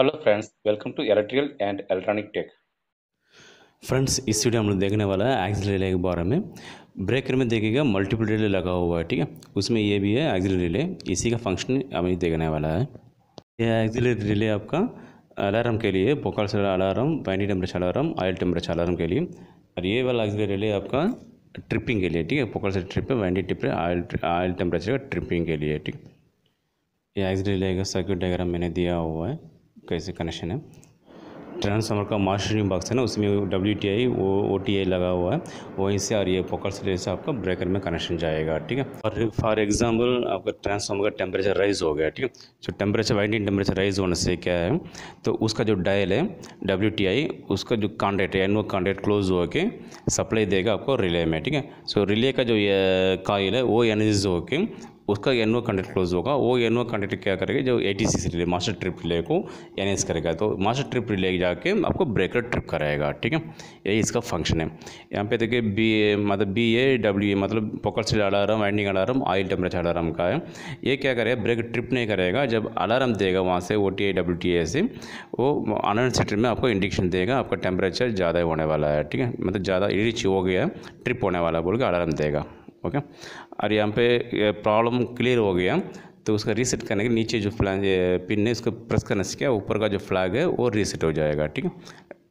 hello friends welcome to electrical and electronic tech friends इस video हम लोग देखने वाला है एक्सिल रिले के बारे में ब्रेकर में देखिएगा मल्टीपल रिले लगा हुआ है ठीक है उसमें ये भी है एक्सिल रिले इसी का फंक्शन हमें देखने वाला है यह एक्सिल रिले आपका अलार्म के लिए बोकाल सेल अलार्म पैनी temperature alarm oil temperature alarm के लिए और ये वाला एक्सिल रिले आपका ट्रिपिंग के लिए ठीक है Buchholz trip winding trip oil oil temperature का ट्रिपिंग के लिए ठीक है ये एक्सिल रिले का सर्किट डायग्राम मैंने दिया हुआ है कैसे कनेक्शन है ट्रांसफार्मर का मास्टरिंग बॉक्स है ना उसमें डब्ल्यू टी आई वो ओ टी आई लगा हुआ है वहीं से और ये पोकर से जैसे आपका ब्रेकर में कनेक्शन जाएगा ठीक है और फॉर एग्जांपल आपका ट्रांसफार्मर का टेम्परेचर राइज हो गया ठीक है जो टेम्परेचर वाइंडिंग टेम्परेचर राइज होने से क्या है तो उसका जो डायल है डब्ल्यू टी आई उसका जो कॉन्टेक्ट है एन वो कॉन्टेक्ट क्लोज होकर सप्लाई देगा आपको रिले में ठीक है सो रिले का जो ये कॉयल है वो एनर्जीज होकर उसका एन ओ कंडक्ट क्लोज होगा वो एन ओ कंडक्ट क्या करेगा जो A T C relay master trip relay को एन एस करेगा तो मास्टर ट्रिप रिले जाके आपको ब्रेकर ट्रिप कराएगा ठीक है यही इसका फंक्शन है यहाँ पे देखिए बी ए मतलब बी ए डब्ल्यू ए मतलब पकड़ से alarm winding alarm oil temperature alarm का है ये क्या करेगा ब्रेक ट्रिप नहीं करेगा जब अलार्म देगा वहाँ से O T A W T A से वो अनर सीटर में आपको इंडिकेशन देगा आपका टेम्परेचर ज़्यादा होने वाला है ठीक है मतलब ज़्यादा रिच हो गया ट्रिप होने वाला बोल के अलार्म देगा ओके और यहाँ पे प्रॉब्लम क्लियर हो गया तो उसका रीसेट करने के नीचे जो फ्लैग पिन है उसको प्रेस करने से क्या ऊपर का जो फ्लैग है वो रीसेट हो जाएगा ठीक है